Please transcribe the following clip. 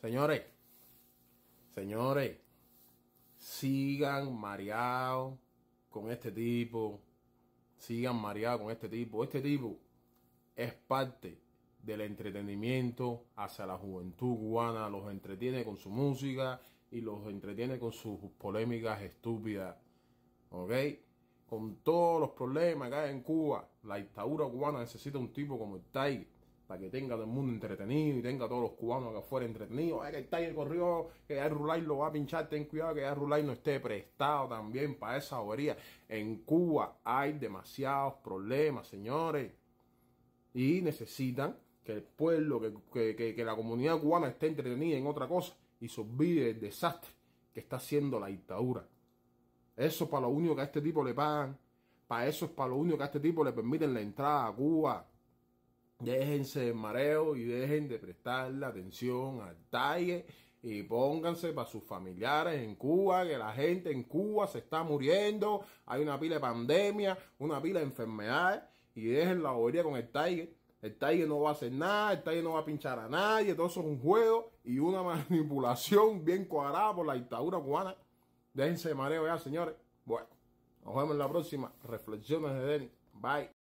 Señores, señores, sigan mareados con este tipo. Sigan mareados con este tipo. Este tipo es parte del entretenimiento hacia la juventud cubana. Los entretiene con su música y los entretiene con sus polémicas estúpidas. ¿Ok? Con todos los problemas que hay en Cuba, la dictadura cubana necesita un tipo como el para que tenga todo el mundo entretenido y tenga todos los cubanos acá afuera entretenidos. Es que el Tiger que el Rulay lo va a pinchar, ten cuidado que el Rulay no esté prestado también para esa obrería. En Cuba hay demasiados problemas, señores. Y necesitan que el pueblo, que, la comunidad cubana esté entretenida en otra cosa y se olvide el desastre que está haciendo la dictadura. Eso es para lo único que a este tipo le pagan. Para eso es para lo único que a este tipo le permiten la entrada a Cuba. Déjense de mareo y dejen de prestarle atención al Tiger y pónganse para sus familiares en Cuba, que la gente en Cuba se está muriendo, hay una pila de pandemia, una pila de enfermedades y dejen la bobería con el Tiger. El Tiger no va a hacer nada, el Tiger no va a pinchar a nadie, todo eso es un juego y una manipulación bien cuadrada por la dictadura cubana. Déjense de mareo ya, señores. Bueno, nos vemos en la próxima. Reflexiones de Denis. Bye.